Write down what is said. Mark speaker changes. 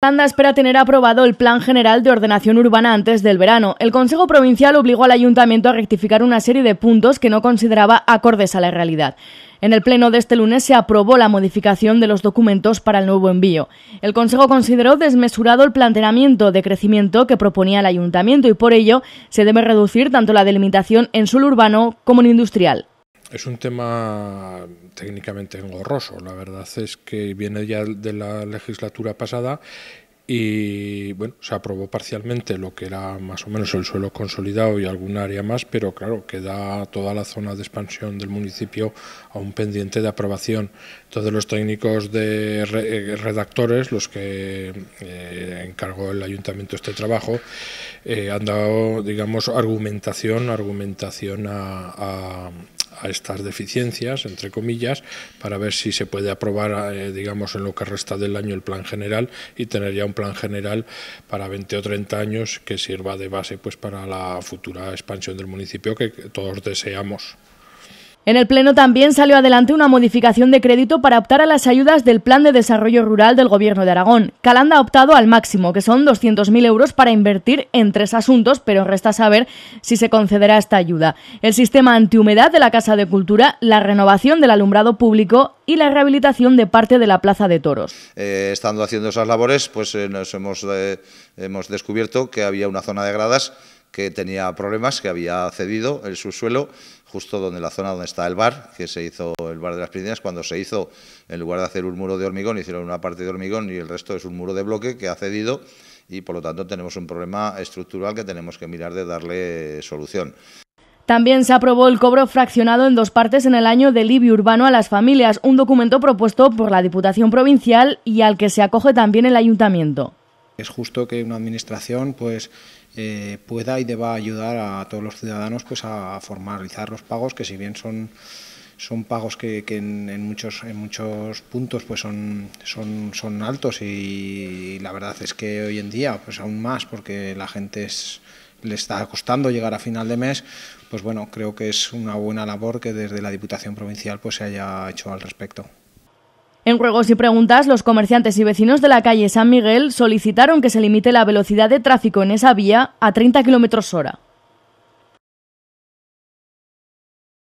Speaker 1: Holanda espera tener aprobado el Plan General de Ordenación Urbana antes del verano. El Consejo Provincial obligó al Ayuntamiento a rectificar una serie de puntos que no consideraba acordes a la realidad. En el Pleno de este lunes se aprobó la modificación de los documentos para el nuevo envío. El Consejo consideró desmesurado el planteamiento de crecimiento que proponía el Ayuntamiento y por ello se debe reducir tanto la delimitación en suelo urbano como en industrial
Speaker 2: es un tema técnicamente engorroso. La verdad es que viene ya de la legislatura pasada y bueno, se aprobó parcialmente lo que era más o menos el suelo consolidado y algún área más, pero claro, queda toda la zona de expansión del municipio a un pendiente de aprobación. Todos los técnicos de eh, redactores, los que eh, encargó el ayuntamiento este trabajo, eh, han dado, digamos, argumentación, argumentación a a estas deficiencias, entre comillas, para ver si se puede aprobar, eh, digamos, en lo que resta del año el plan general y tener ya un plan general para 20 o 30 años que sirva de base pues, para la futura expansión del municipio que todos deseamos.
Speaker 1: En el Pleno también salió adelante una modificación de crédito para optar a las ayudas del Plan de Desarrollo Rural del Gobierno de Aragón. Calanda ha optado al máximo, que son 200.000 euros para invertir en tres asuntos, pero resta saber si se concederá esta ayuda. El sistema antihumedad de la Casa de Cultura, la renovación del alumbrado público y la rehabilitación de parte de la Plaza de Toros.
Speaker 3: Eh, estando haciendo esas labores, pues eh, eh, hemos descubierto que había una zona de gradas que tenía problemas, que había cedido el subsuelo justo donde la zona donde está el bar, que se hizo el bar de las prisiones... cuando se hizo, en lugar de hacer un muro de hormigón, hicieron una parte de hormigón y el resto es un muro de bloque que ha cedido y por lo tanto tenemos un problema estructural que tenemos que mirar de darle solución.
Speaker 1: También se aprobó el cobro fraccionado en dos partes en el año del IBI urbano a las familias, un documento propuesto por la Diputación Provincial y al que se acoge también el Ayuntamiento.
Speaker 4: Es justo que una administración pues eh, pueda y deba ayudar a todos los ciudadanos pues, a formalizar los pagos, que si bien son, son pagos que, en, muchos, en muchos puntos pues, son, son, son altos y, la verdad es que hoy en día pues, aún más porque la gente le está costando llegar a final de mes, pues bueno, creo que es una buena labor que desde la Diputación Provincial pues, se haya hecho al respecto.
Speaker 1: En ruegos y preguntas, los comerciantes y vecinos de la calle San Miguel solicitaron que se limite la velocidad de tráfico en esa vía a 30 km hora.